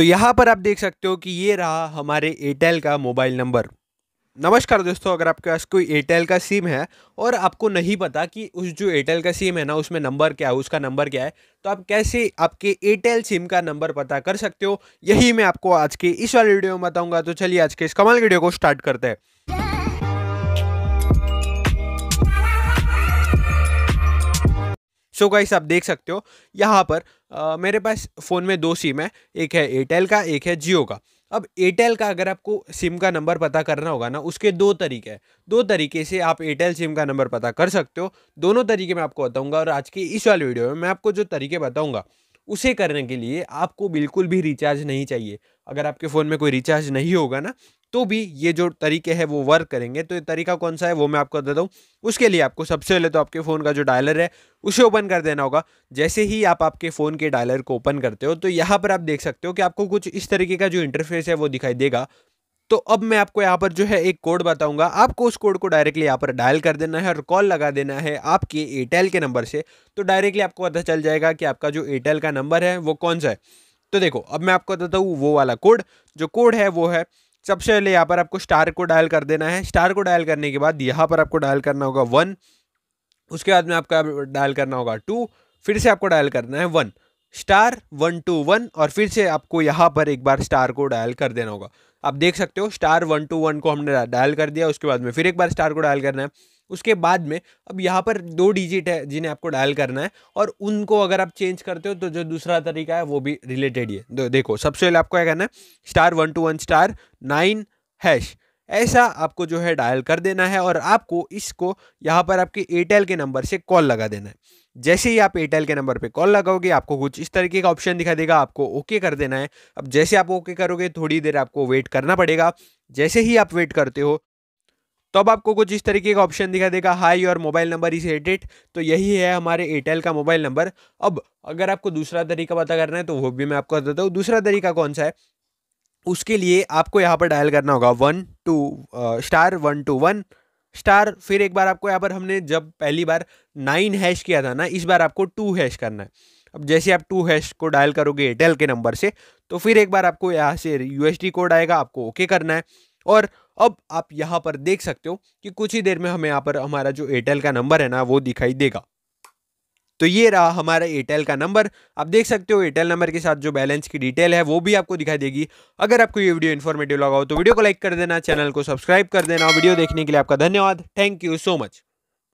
तो यहाँ पर आप देख सकते हो कि ये रहा हमारे एयरटेल का मोबाइल नंबर नमस्कार दोस्तों अगर आपके पास कोई एयरटेल का सिम है और आपको नहीं पता कि उस जो एयरटेल का सिम है ना उसमें नंबर क्या है उसका नंबर क्या है तो आप कैसे आपके एयरटेल सिम का नंबर पता कर सकते हो यही मैं आपको आज के इस वाले वीडियो में बताऊंगा तो चलिए आज के इस कमाल वीडियो को स्टार्ट करते हैं सो so गाइस आप देख सकते हो यहाँ पर आ, मेरे पास फ़ोन में दो सिम है एक है एयरटेल का एक है जियो का अब एयरटेल का अगर आपको सिम का नंबर पता करना होगा ना उसके दो तरीके हैं दो तरीके से आप एयरटेल सिम का नंबर पता कर सकते हो दोनों तरीके मैं आपको बताऊंगा और आज की इस वाले वीडियो में मैं आपको जो तरीके बताऊँगा उसे करने के लिए आपको बिल्कुल भी रिचार्ज नहीं चाहिए अगर आपके फ़ोन में कोई रिचार्ज नहीं होगा ना तो भी ये जो तरीके हैं वो वर्क करेंगे तो ये तरीका कौन सा है वो मैं आपको बता दूँ उसके लिए आपको सबसे पहले तो आपके फ़ोन का जो डायलर है उसे ओपन कर देना होगा जैसे ही आप आपके फ़ोन के डायलर को ओपन करते हो तो यहाँ पर आप देख सकते हो कि आपको कुछ इस तरीके का जो इंटरफेस है वो दिखाई देगा तो अब मैं आपको यहाँ पर जो है एक कोड बताऊंगा आपको उस कोड को डायरेक्टली यहाँ पर डायल कर देना है और कॉल लगा देना है आपके एयरटेल के नंबर से तो डायरेक्टली आपको पता चल जाएगा कि आपका जो एयरटेल का नंबर है वो कौन सा है तो देखो अब मैं आपको बताता हूँ वो वाला कोड जो कोड है वो है सबसे पहले यहाँ पर आपको स्टार को डायल कर देना है स्टार को डायल करने के बाद यहाँ पर आपको डायल करना होगा वन उसके बाद में आपका डायल करना होगा टू फिर से आपको डायल करना है one star one two one और फिर से आपको यहाँ पर एक बार स्टार को डायल कर देना होगा आप देख सकते हो स्टार वन टू वन को हमने डायल कर दिया उसके बाद में फिर एक बार स्टार को डायल करना है उसके बाद में अब यहाँ पर दो डिजिट है जिन्हें आपको डायल करना है और उनको अगर आप चेंज करते हो तो जो दूसरा तरीका है वो भी रिलेटेड ही है देखो सबसे पहले आपको क्या करना है star one two one star nine hash ऐसा आपको जो है डायल कर देना है और आपको इसको यहाँ पर आपके एयरटेल के नंबर से कॉल लगा देना है जैसे ही आप एयरटेल के नंबर पे कॉल लगाओगे आपको कुछ इस तरीके का ऑप्शन दिखा देगा आपको ओके कर देना है अब जैसे आप ओके करोगे थोड़ी देर आपको वेट करना पड़ेगा जैसे ही आप वेट करते हो तो अब आपको कुछ इस तरीके का ऑप्शन दिखाई देगा hi your mobile number is edit तो यही है हमारे एयरटेल का मोबाइल नंबर अब अगर आपको दूसरा तरीका पता करना है तो वो भी मैं आपको बताता हूँ दूसरा तरीका कौन सा है उसके लिए आपको यहाँ पर डायल करना होगा one two star one two one star फिर एक बार आपको यहाँ पर हमने जब पहली बार नाइन हैश किया था ना इस बार आपको टू हैश करना है अब जैसे आप टू हैश को डायल करोगे एयरटेल के नंबर से तो फिर एक बार आपको यहाँ से यूएसडी कोड आएगा आपको ओके करना है और अब आप यहाँ पर देख सकते हो कि कुछ ही देर में हमें यहाँ पर हमारा जो एयरटेल का नंबर है ना वो दिखाई देगा तो ये रहा हमारा एयरटेल का नंबर आप देख सकते हो एयरटेल नंबर के साथ जो बैलेंस की डिटेल है वो भी आपको दिखाई देगी अगर आपको ये वीडियो इन्फॉर्मेटिव लगा हो तो वीडियो को लाइक कर देना चैनल को सब्सक्राइब कर देना वीडियो देखने के लिए आपका धन्यवाद थैंक यू सो मच